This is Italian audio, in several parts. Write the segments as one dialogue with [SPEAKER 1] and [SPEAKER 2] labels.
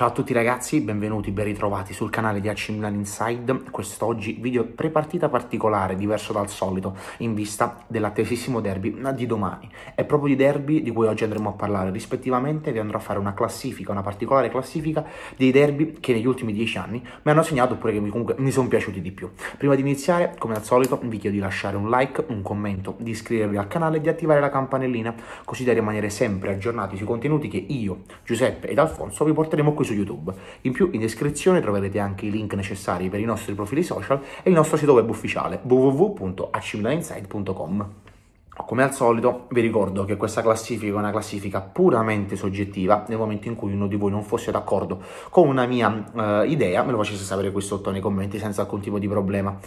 [SPEAKER 1] Ciao a tutti ragazzi, benvenuti, ben ritrovati sul canale di AC Milan Inside. Quest'oggi video prepartita particolare, diverso dal solito, in vista dell'attesissimo derby di domani. È proprio di derby di cui oggi andremo a parlare, rispettivamente vi andrò a fare una classifica, una particolare classifica dei derby che negli ultimi dieci anni mi hanno segnato oppure che comunque mi sono piaciuti di più. Prima di iniziare, come al solito, vi chiedo di lasciare un like, un commento, di iscrivervi al canale e di attivare la campanellina, così da rimanere sempre aggiornati sui contenuti che io, Giuseppe ed Alfonso vi porteremo qui su YouTube. In più in descrizione troverete anche i link necessari per i nostri profili social e il nostro sito web ufficiale www.acmilaninsight.com. Come al solito vi ricordo che questa classifica è una classifica puramente soggettiva, nel momento in cui uno di voi non fosse d'accordo con una mia uh, idea me lo facesse sapere qui sotto nei commenti senza alcun tipo di problema.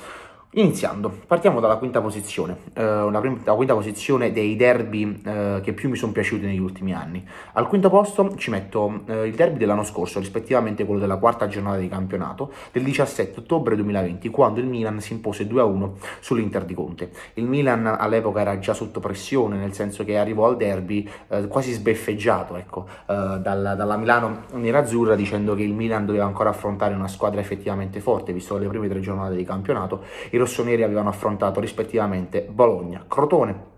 [SPEAKER 1] Iniziando, partiamo dalla quinta posizione, eh, la, prima, la, quinta posizione dei derby eh, che più mi sono piaciuti negli ultimi anni. Al quinto posto ci metto eh, il derby dell'anno scorso, rispettivamente quello della quarta giornata di campionato, del 17 ottobre 2020, quando il Milan si impose 2-1 sull'Inter di Conte. Il Milan all'epoca era già sotto pressione, nel senso che arrivò al derby eh, quasi sbeffeggiato ecco, eh, dalla, dalla Milano nerazzurra, dicendo che il Milan doveva ancora affrontare una squadra effettivamente forte, visto le prime tre giornate di campionato. Il rossoneri avevano affrontato rispettivamente Bologna, Crotone,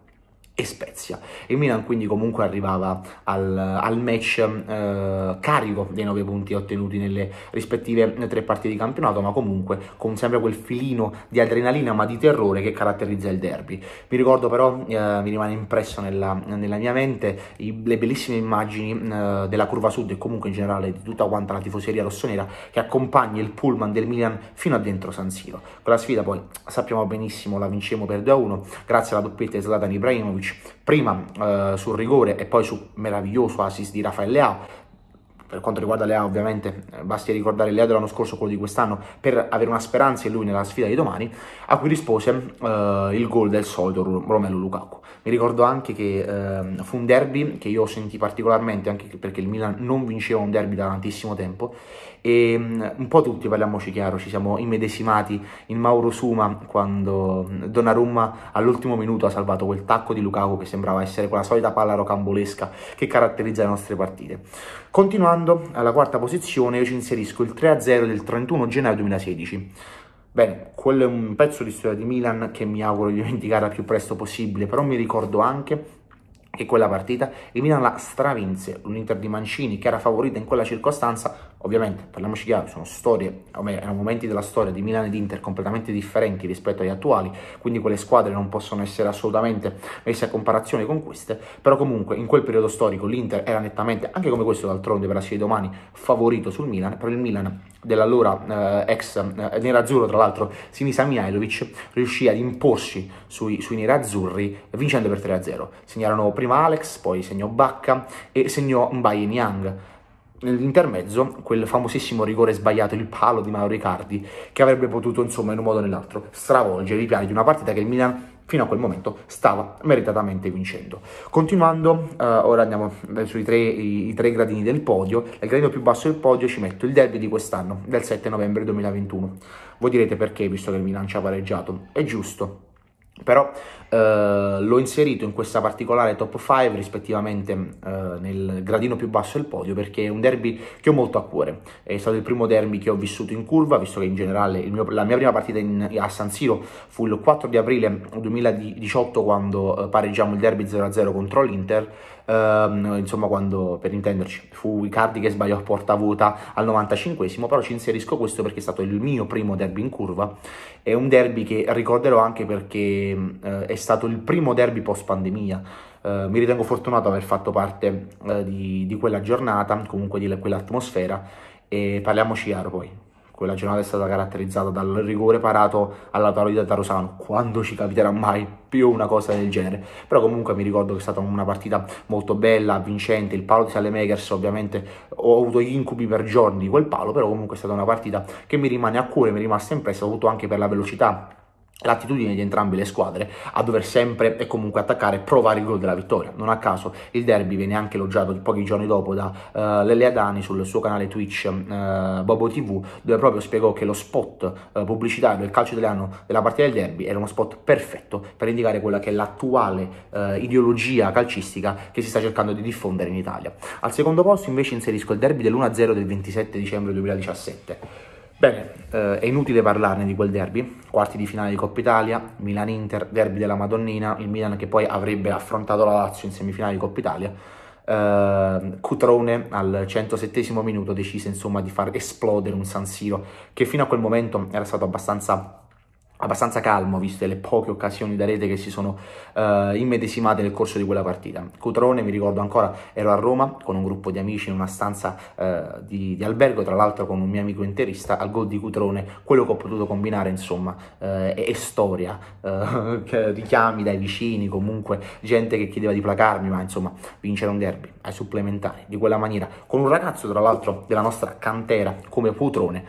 [SPEAKER 1] e Spezia. Il Milan quindi comunque arrivava al, al match eh, carico dei 9 punti ottenuti nelle rispettive tre partite di campionato, ma comunque con sempre quel filino di adrenalina ma di terrore che caratterizza il derby. Mi ricordo però, eh, mi rimane impresso nella, nella mia mente i, le bellissime immagini eh, della curva sud e comunque in generale di tutta quanta la tifoseria rossonera che accompagna il pullman del Milan fino a dentro San Siro. Con sfida poi sappiamo benissimo la vincemo per 2-1 grazie alla doppietta di Zlatan Ibrahimovic prima eh, sul rigore e poi su meraviglioso assist di Rafael Leao, per quanto riguarda Lea, ovviamente, eh, basti ricordare Lea dell'anno scorso, quello di quest'anno, per avere una speranza in lui nella sfida di domani, a cui rispose eh, il gol del solito Romelu Lukaku. Mi ricordo anche che eh, fu un derby che io sentì particolarmente, anche perché il Milan non vinceva un derby da tantissimo tempo, e ehm, un po' tutti, parliamoci chiaro, ci siamo immedesimati in Mauro Suma quando Donnarumma all'ultimo minuto ha salvato quel tacco di Lukaku che sembrava essere quella solita palla rocambolesca che caratterizza le nostre partite. Continuando Passando alla quarta posizione io ci inserisco il 3-0 del 31 gennaio 2016. Bene, quello è un pezzo di storia di Milan che mi auguro di dimenticare al più presto possibile, però mi ricordo anche che quella partita il Milan la stravinse, l'Inter di Mancini che era favorita in quella circostanza Ovviamente, parliamoci chiaro, sono storie, o erano momenti della storia di Milano ed Inter completamente differenti rispetto agli attuali, quindi quelle squadre non possono essere assolutamente messe a comparazione con queste, però comunque in quel periodo storico l'Inter era nettamente, anche come questo d'altronde per la serie domani, favorito sul Milan, però il Milan dell'allora eh, ex eh, nerazzurro, tra l'altro Sinisa Mihailovic, riuscì ad imporsi sui, sui nerazzurri vincendo per 3-0. Segnarono prima Alex, poi segnò Bacca e segnò Mbaye Niang nell'intermezzo quel famosissimo rigore sbagliato, il palo di Mauro Icardi, che avrebbe potuto insomma in un modo o nell'altro stravolgere i piani di una partita che il Milan fino a quel momento stava meritatamente vincendo. Continuando, eh, ora andiamo sui tre, i, i, tre gradini del podio, al gradino più basso del podio ci metto il derby di quest'anno, del 7 novembre 2021. Voi direte perché, visto che il Milan ci ha pareggiato, è giusto, però eh, l'ho inserito in questa particolare top 5 rispettivamente eh, nel gradino più basso del podio perché è un derby che ho molto a cuore è stato il primo derby che ho vissuto in curva visto che in generale mio, la mia prima partita in, a San Siro fu il 4 di aprile 2018 quando eh, pareggiamo il derby 0-0 contro l'Inter ehm, insomma quando per intenderci fu Icardi che sbagliò a porta vuota al 95esimo, però ci inserisco questo perché è stato il mio primo derby in curva, è un derby che ricorderò anche perché eh, è stato il primo derby post pandemia, eh, mi ritengo fortunato aver fatto parte eh, di, di, quella giornata, comunque di quell'atmosfera e parliamoci chiaro poi. Quella giornata è stata caratterizzata dal rigore parato alla parodia Tarosano. Quando ci capiterà mai più una cosa del genere? Però comunque mi ricordo che è stata una partita molto bella, vincente. Il palo di Salemakers ovviamente ho avuto gli incubi per giorni di quel palo, però comunque è stata una partita che mi rimane a cuore, mi è rimasta impressa, soprattutto anche per la velocità l'attitudine di entrambe le squadre a dover sempre e comunque attaccare e provare il gol della vittoria. Non a caso il derby viene anche elogiato pochi giorni dopo da uh, Lele Adani sul suo canale Twitch uh, Bobo TV dove proprio spiegò che lo spot uh, pubblicitario del calcio italiano della partita del derby era uno spot perfetto per indicare quella che è l'attuale uh, ideologia calcistica che si sta cercando di diffondere in Italia. Al secondo posto invece inserisco il derby dell'1-0 del 27 dicembre 2017 Bene, eh, è inutile parlarne di quel derby, quarti di finale di Coppa Italia, Milan-Inter, derby della Madonnina, il Milan che poi avrebbe affrontato la Lazio in semifinale di Coppa Italia. Eh, Cutrone al 107 minuto decise insomma di far esplodere un San Siro che fino a quel momento era stato abbastanza abbastanza calmo, viste le poche occasioni da rete che si sono uh, immedesimate nel corso di quella partita. Cutrone, mi ricordo ancora, ero a Roma con un gruppo di amici in una stanza uh, di, di, albergo, tra l'altro con un mio amico interista, al gol di Cutrone, quello che ho potuto combinare, insomma, uh, è, è, storia, eh, richiami dai vicini, comunque gente che chiedeva di placarmi, ma insomma, vincere un derby ai supplementari, di quella maniera, con un ragazzo, tra l'altro, della nostra cantera, come Cutrone,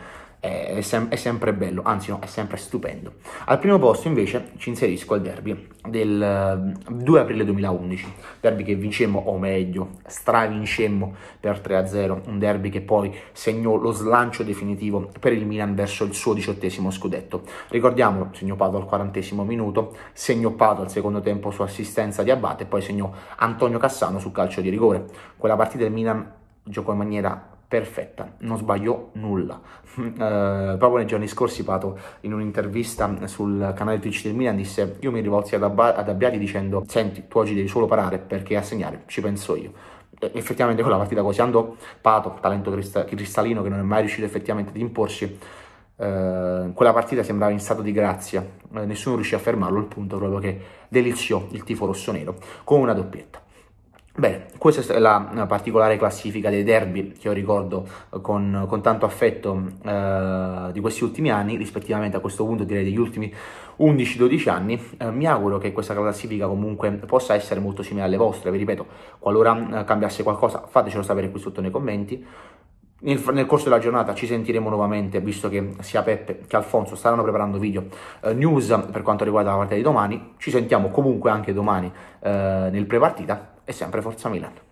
[SPEAKER 1] è, sem- è, sempre bello, anzi no, è sempre stupendo. Al primo posto invece ci inserisco al derby del 2 ehm, aprile 2011, derby che vincemmo, o meglio, stravincemmo per 3-0, un derby che poi segnò lo slancio definitivo per il Milan verso il suo diciottesimo scudetto. Ricordiamolo, segnò Pato al quarantesimo minuto, segnò Pato al secondo tempo su assistenza di Abate e poi segnò Antonio Cassano su calcio di rigore. Quella partita il Milan giocò in maniera perfetta, non sbaglio nulla. Eh, proprio nei giorni scorsi Pato in un'intervista sul canale Twitch del Milan disse io mi rivolsi ad, Abba- ad Abbiati dicendo senti tu oggi devi solo parare perché a segnare ci penso io. E effettivamente quella partita così andò, Pato, talento crist- cristallino che non è mai riuscito effettivamente ad imporsi, eh, quella partita sembrava in stato di grazia, eh, nessuno riuscì a fermarlo, il punto proprio che deliziò il tifo rossonero con una doppietta. Bene, questa è la eh, particolare classifica dei derby che io ricordo eh, con, con tanto affetto eh, di questi ultimi anni, rispettivamente a questo punto direi degli ultimi 11-12 anni. Eh, mi auguro che questa classifica comunque possa essere molto simile alle vostre, vi ripeto, qualora eh, cambiasse qualcosa fatecelo sapere qui sotto nei commenti. Nel, nel, corso della giornata ci sentiremo nuovamente, visto che sia Peppe che Alfonso staranno preparando video eh, news per quanto riguarda la partita di domani. Ci sentiamo comunque anche domani eh, nel pre-partita è sempre Forza Milano.